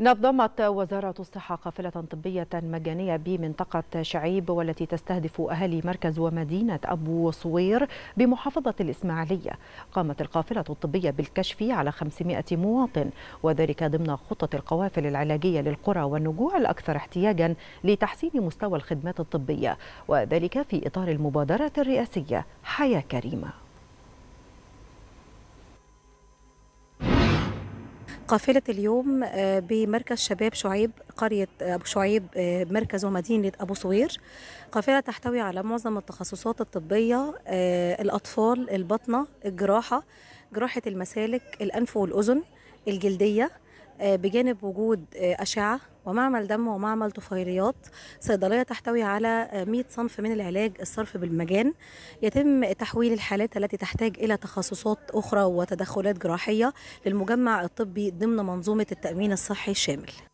نظمت وزارة الصحة قافلة طبية مجانية بمنطقة شعيب والتي تستهدف أهالي مركز ومدينة أبو صوير بمحافظة الإسماعيلية قامت القافلة الطبية بالكشف على 500 مواطن وذلك ضمن خطة القوافل العلاجية للقرى والنجوع الأكثر احتياجا لتحسين مستوى الخدمات الطبية وذلك في إطار المبادرة الرئاسية حياة كريمة قافلة اليوم آه، بمركز شباب شعيب قرية آه، أبو شعيب آه، مركز ومدينة أبو صوير قافلة تحتوي على معظم التخصصات الطبية الأطفال البطنة الجراحة جراحة المسالك الأنف والأذن الجلدية آه، بجانب وجود آه، أشعة ومعمل دم ومعمل طفيليات صيدلية تحتوي على 100 آه، صنف من العلاج الصرف بالمجان يتم تحويل الحالات التي تحتاج إلى تخصصات أخرى وتدخلات جراحية للمجمع الطبي ضمن منظومة التأمين الصحي الشامل